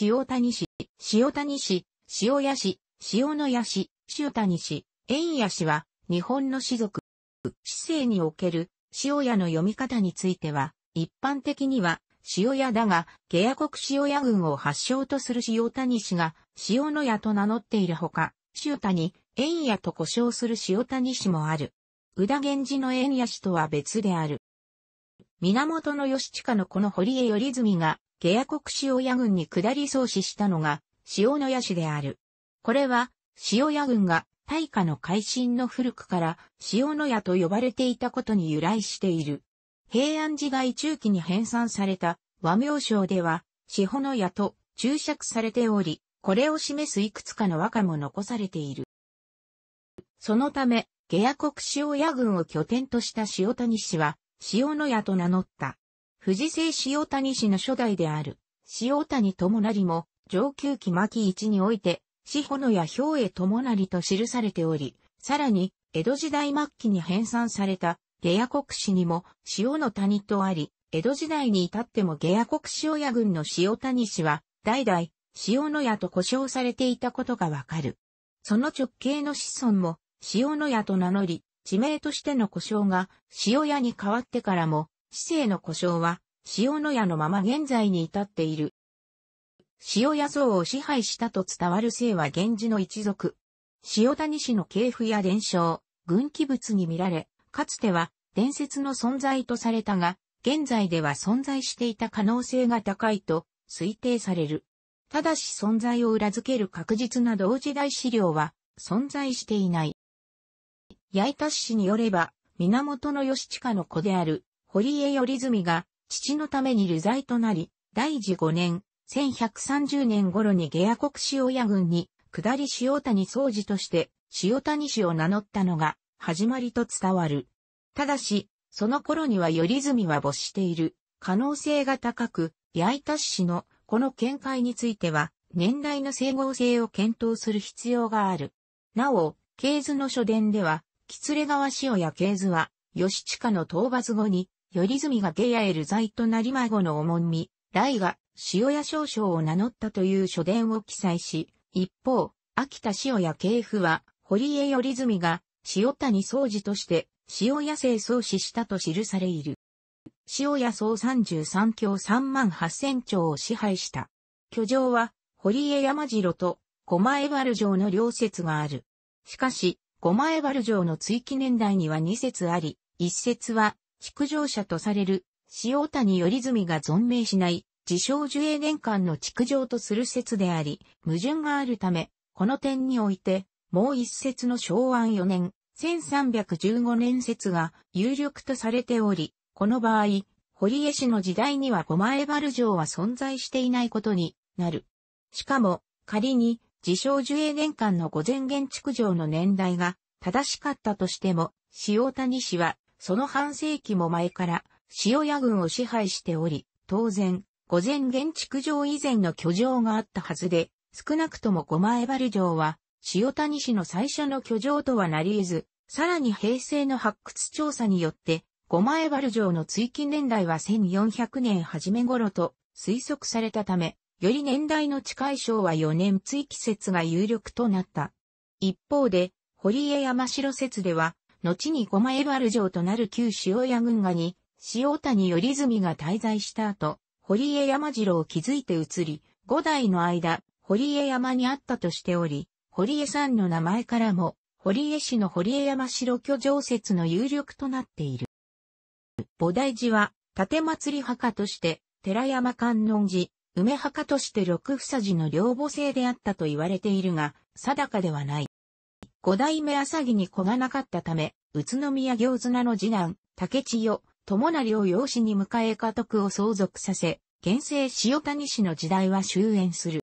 塩谷市、塩谷市、塩谷市、塩野谷市、塩谷市、円谷市は、日本の士族、市政における塩谷の読み方については、一般的には塩谷だが、下野国塩谷郡を発祥とする塩谷氏が塩の谷と名乗っているほか、塩谷、円谷と呼称する塩谷氏もある。宇田源氏の円谷氏とは別である。源義親のこの堀江頼泉が、下野国塩屋軍に下り創始したのが、塩の屋市である。これは、塩屋軍が、大化の改新の古くから、塩の屋と呼ばれていたことに由来している。平安時代中期に編纂された和名称では、四保の矢と注釈されており、これを示すいくつかの和歌も残されている。そのため、下野国塩屋軍を拠点とした塩谷氏は、塩野屋と名乗った。富士製塩谷氏の初代である、塩谷友成も、上級期末期において、四保野や兵衛友成と記されており、さらに、江戸時代末期に編纂された、下屋国史にも、塩の谷とあり、江戸時代に至っても下屋国塩屋軍の塩谷氏は、代々、塩野屋と呼称されていたことがわかる。その直系の子孫も、塩野屋と名乗り、地名としての故障が塩屋に変わってからも、市政の故障は塩の屋のまま現在に至っている。塩屋像を支配したと伝わる姓は源氏の一族。塩谷氏の系譜や伝承、軍記物に見られ、かつては伝説の存在とされたが、現在では存在していた可能性が高いと推定される。ただし存在を裏付ける確実な同時代資料は存在していない。八田氏によれば、源義親の子である、堀江頼住が、父のために流罪となり、第治5年、1130年頃に下野国塩屋軍に、下り塩谷総司として、塩谷氏を名乗ったのが、始まりと伝わる。ただし、その頃には頼住は没している、可能性が高く、八田氏の、この見解については、年代の整合性を検討する必要がある。なお、経図の書伝では、喜連川塩や系図は、地下の討伐後に、頼住が下野へる罪となり孫の重み、来が塩屋少将を名乗ったという書伝を記載し、一方、秋田塩屋系譜は、堀江頼住が塩谷総司として塩屋生創始したと記されいる。塩屋総33教3万8000丁を支配した。居城は、堀江山城と狛江原城の両説がある。しかし、五前原城の追記年代には二説あり、一説は、築城者とされる、塩谷頼住が存命しない、自称樹英年間の築城とする説であり、矛盾があるため、この点において、もう一説の昭和4年、1315年説が有力とされており、この場合、堀江氏の時代には五前原城は存在していないことになる。しかも、仮に自称樹英年間の午前原築城の年代が正しかったとしても、塩谷氏は、その半世紀も前から、塩屋軍を支配しており、当然、午前原築城以前の居城があったはずで、少なくとも五前原城は、塩谷氏の最初の居城とはなり得ず、さらに平成の発掘調査によって、五前原城の追記年代は1400年初め頃と推測されたため、より年代の近い昭和4年追記説が有力となった。一方で、堀江山城説では、後に駒枚丸城となる旧塩屋軍画に、塩谷頼住が滞在した後、堀江山城を築いて移り、五代の間、堀江山にあったとしており、堀江さんの名前からも、堀江市の堀江山城居城説の有力となっている。菩提寺は、建祭り墓として、寺山観音寺、梅墓として六房寺の両母制であったと言われているが、定かではない。五代目浅木に子がなかったため、宇都宮行綱の次男、竹千代、友成を養子に迎え家督を相続させ、現世塩谷氏の時代は終焉する。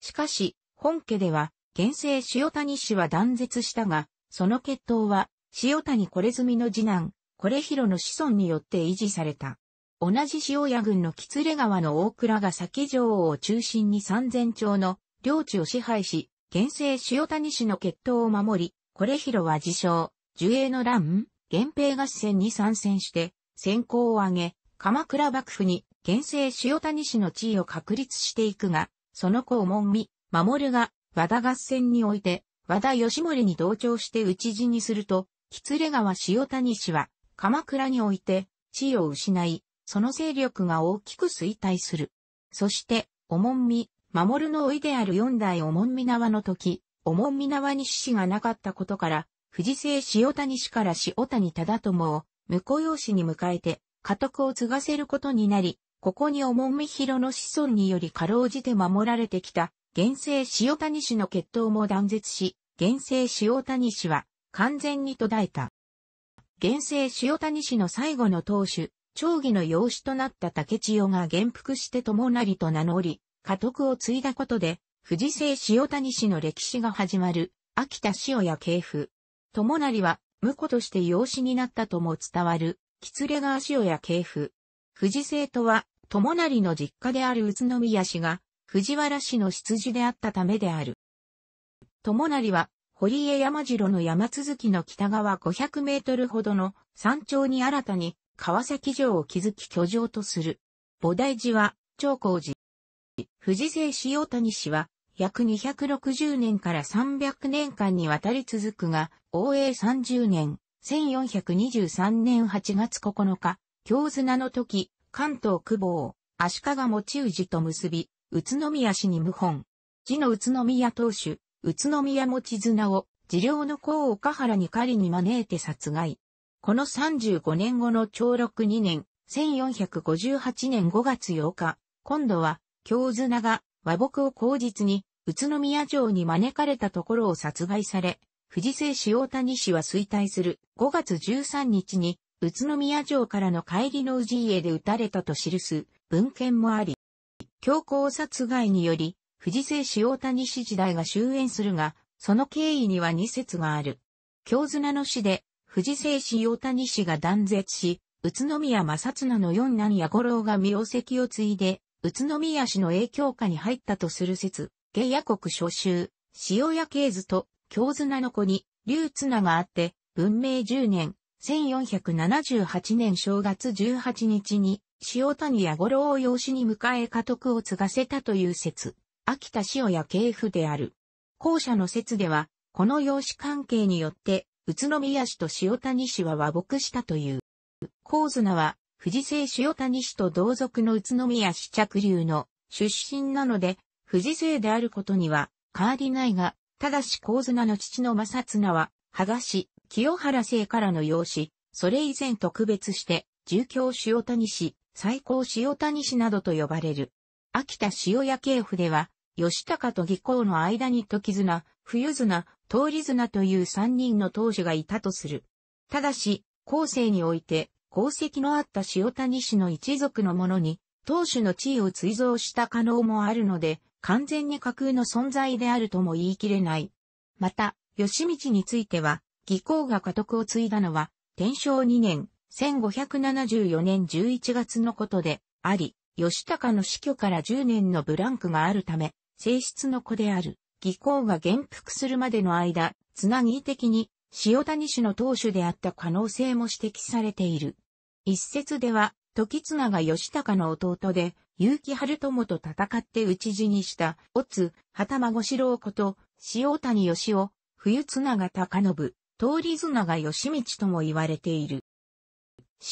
しかし、本家では、現世塩谷氏は断絶したが、その血統は、塩谷これ住みの次男、これ広の子孫によって維持された。同じ塩屋郡の喜連川の大倉が先城を中心に三千町の領地を支配し、現世塩谷氏の決闘を守り、これ広は自称、樹栄の乱、源平合戦に参戦して、先行を挙げ、鎌倉幕府に現世塩谷氏の地位を確立していくが、その子を門見、守るが、和田合戦において、和田義盛に同調して討ち死にすると、喜連川塩谷氏は、鎌倉において、地位を失い、その勢力が大きく衰退する。そして、おもんみ、守るの老いである四代おもんみ縄の時、おもんみ縄に死がなかったことから、富士塩谷氏から塩谷忠友を、婿養子に迎えて、家督を継がせることになり、ここにおもんみ広の子孫によりかろうじて守られてきた、現世塩谷氏の血統も断絶し、現世塩谷氏は完全に途絶えた。現世塩谷氏の最後の当主、長義の養子となった竹千代が元服して友成と名乗り、家督を継いだことで、富士製塩谷氏の歴史が始まる、秋田塩や系譜。友成は、婿として養子になったとも伝わる、喜連川塩や系譜。富士製とは、友成の実家である宇都宮氏が、藤原氏の羊であったためである。友成は、堀江山城の山続きの北側500メートルほどの山頂に新たに川崎城を築き居城とする。菩提寺は、長光寺。藤聖塩谷氏は、約260年から300年間にわたり続くが、応永30年、1423年8月9日、京綱の時、関東久保を、足利持氏と結び、宇都宮氏に謀反。寺の宇都宮当主、宇都宮持綱を、寺領の甲岡原に狩りに招いて殺害。この35年後の長禄2年、1458年5月8日、今度は、京綱が和睦を口実に、宇都宮城に招かれたところを殺害され、藤瀬塩谷氏は衰退する5月13日に、宇都宮城からの帰りの氏家で撃たれたと記す文献もあり、強行殺害により、藤瀬塩谷氏時代が終焉するが、その経緯には二説がある。京綱の死で藤聖氏大谷氏が断絶し、宇都宮正綱の四男や五郎が名跡を継いで、宇都宮氏の影響下に入ったとする説、下野国諸州、塩屋系図と京綱の子に、竜綱があって、文明10年、1478年正月18日に、塩谷や五郎を養子に迎え家督を継がせたという説、秋田塩屋系譜である。後者の説では、この養子関係によって、宇都宮市と塩谷市は和睦したという。高綱は、富士製塩谷市と同族の宇都宮市着流の出身なので、富士製であることには変わりないが、ただし高綱の父の正綱は、羽賀市、清原製からの養子、それ以前特別して、住教塩谷市、最高塩谷市などと呼ばれる。秋田塩屋系譜では、吉高と義公の間に時綱、冬綱、通り綱という三人の当主がいたとする。ただし、後世において、功績のあった塩谷氏の一族の者に、当主の地位を追贈した可能もあるので、完全に架空の存在であるとも言い切れない。また、吉道については、義公が家督を継いだのは、天正2年、1574年11月のことで、あり、吉高の死去から10年のブランクがあるため、性質の子である。技巧が元服するまでの間、つなぎ的に塩谷氏の当主であった可能性も指摘されている。一説では、時綱が義高の弟で、結城春友と戦って討ち死にした、おつ、旗孫四郎こと、塩谷義雄、冬綱が高信、通り綱が義道とも言われている。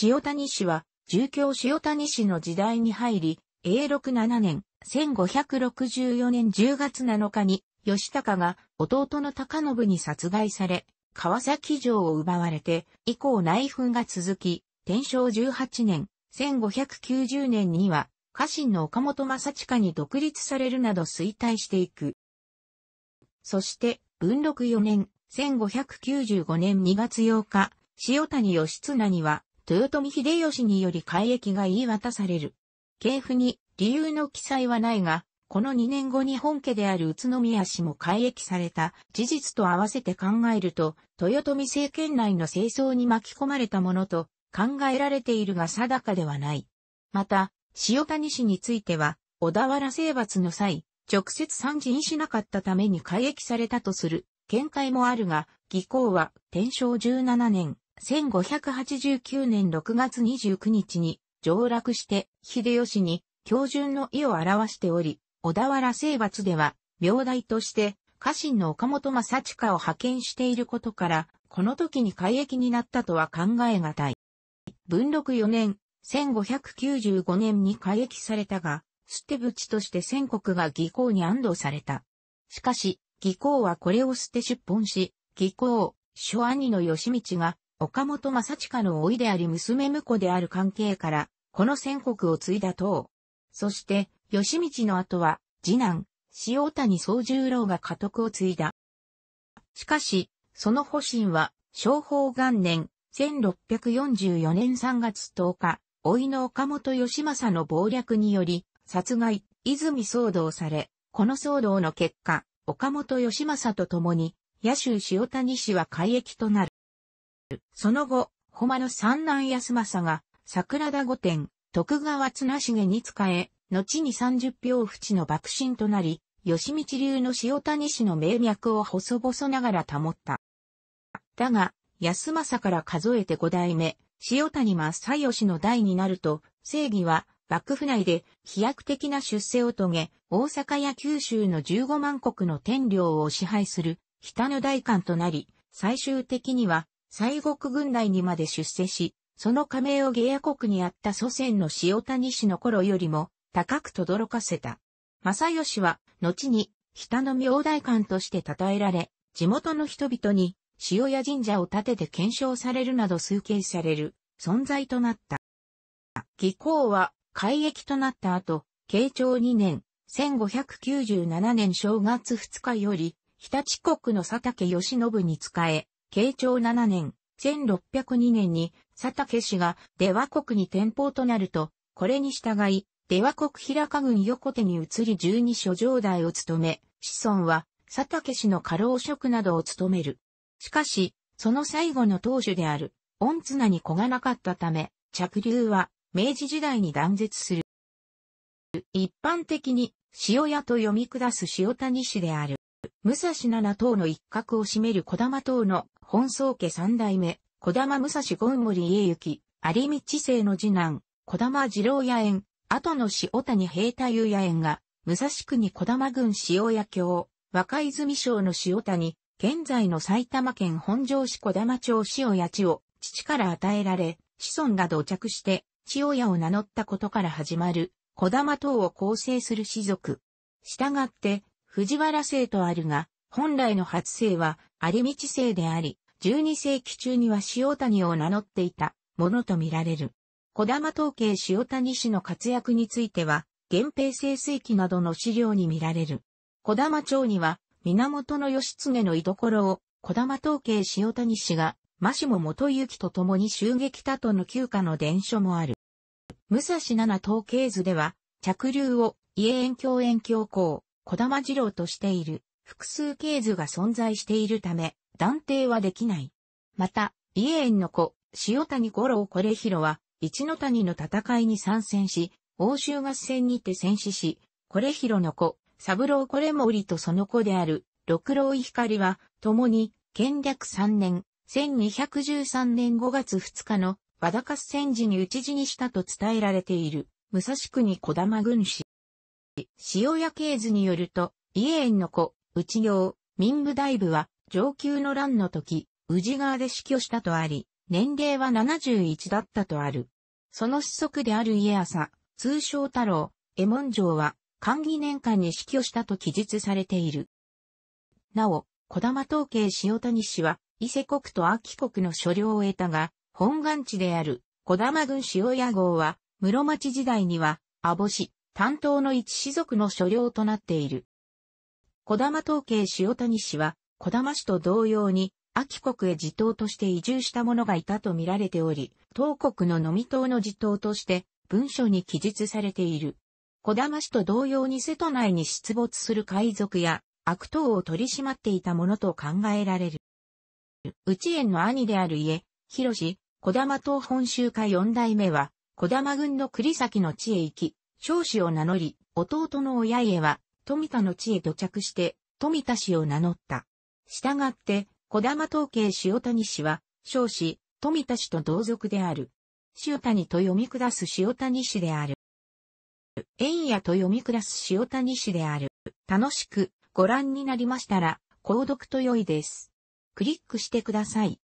塩谷氏は、住教塩谷氏の時代に入り、永禄7年、1564年10月7日に、吉高が弟の高信に殺害され、川崎城を奪われて、以降内紛が続き、天正18年、1590年には、家臣の岡本正親に独立されるなど衰退していく。そして、文禄4年、1595年2月8日、塩谷義綱には、豊臣秀吉により改易が言い渡される。系譜に理由の記載はないが、この2年後に本家である宇都宮市も改易された事実と合わせて考えると、豊臣政権内の清掃に巻き込まれたものと考えられているが定かではない。また、塩谷氏については、小田原征伐の際、直接参陣しなかったために改易されたとする見解もあるが、義行は天正17年、1589年6月29日に上落して秀吉に標準の意を表しており、小田原征伐では、名代として、家臣の岡本正親を派遣していることから、この時に改役になったとは考えがたい。文禄4年、1595年に改役されたが、捨て淵として戦国が義公に安堵された。しかし、義公はこれを捨て出奔し、義公、諸兄の義道が、岡本正親の老いであり娘婿である関係から、この戦国を継いだ党。そして、吉道の後は、次男、塩谷宗十郎が家督を継いだ。しかし、その保身は、昭法元年、1644年3月10日、老いの岡本義政の暴略により、殺害、泉騒動され、この騒動の結果、岡本義政と共に、野州塩谷氏は改役となる。その後、誉の三男安政が、桜田御殿、徳川綱重に仕え、後に30票淵の爆心となり、吉道流の塩谷氏の名脈を細々ながら保った。だが、安政から数えて五代目、塩谷正義の代になると、正義は幕府内で飛躍的な出世を遂げ、大阪や九州の15万国の天領を支配する北の大官となり、最終的には西国軍内にまで出世し、その加盟を下野国にあった祖先の塩谷氏の頃よりも高く轟かせた。正義は、後に、北の明大官として称えられ、地元の人々に、塩屋神社を建てて検証されるなど崇敬される存在となった。義行は、改役となった後、慶長2年、1597年正月2日より、日立国の佐竹義信に仕え、慶長7年、1602年に佐竹氏が出羽国に転封となると、これに従い、出羽国平家軍横手に移り十二所城代を務め、子孫は佐竹氏の家老職などを務める。しかし、その最後の当主である、御綱に子がなかったため、着流は明治時代に断絶する。一般的に、塩屋と読み下す塩谷氏である。武蔵七党の一角を占める小玉党の本宗家三代目、小玉武蔵権森家行、有道生の次男、小玉二郎屋園、後の塩谷平太雄也園が、武蔵区に小玉郡塩屋郷、若泉省の塩谷、現在の埼玉県本庄市小玉町塩屋地を、父から与えられ、子孫が土着して、塩屋を名乗ったことから始まる、小玉等を構成する氏族。したがって、藤原姓とあるが、本来の初姓は、有道姓であり、12世紀中には塩谷を名乗っていたものとみられる。小玉統計塩谷氏の活躍については、源平清水記などの資料に見られる。小玉町には、源義経の居所を、小玉統計塩谷氏が、真下元行と共に襲撃たとの旧家の伝書もある。武蔵七統計図では、着流を、家遠京遠京校、小玉二郎としている、複数系図が存在しているため、断定はできない。また、家園の子、塩谷五郎これ広は、一の谷の戦いに参戦し、欧州合戦にて戦死し、これ広の子、三郎これ森とその子である、六郎光は、共に、建略3年、1213年5月2日の、和田合戦時に討ち死にしたと伝えられている、武蔵国小玉軍師。塩屋系図によると、伊園の子、内行、民部大部は、上級の乱の時、宇治川で死去したとあり、年齢は71だったとある。その子息である家朝、通称太郎、右門城は、寛義年間に死去したと記述されている。なお、小玉統計塩谷氏は、伊勢国と秋国の所領を得たが、本願地である小玉郡塩屋号は、室町時代には、阿保氏、担当の一氏族の所領となっている。小玉統計塩谷氏は、小玉氏と同様に、秋国へ自党として移住した者がいたと見られており、東国の飲み党の自党として文書に記述されている。小玉氏と同様に瀬戸内に出没する海賊や悪党を取り締まっていたものと考えられる。内縁の兄である家、広志、小玉党本州会四代目は、小玉軍の栗崎の地へ行き、少子を名乗り、弟の親家は、富田の地へ土着して、富田氏を名乗った。したがって、小玉統計塩谷氏は、少子、富田氏と同族である。塩谷と読み下す塩谷氏である。円屋と読み下す塩谷氏である。楽しくご覧になりましたら、購読と良いです。クリックしてください。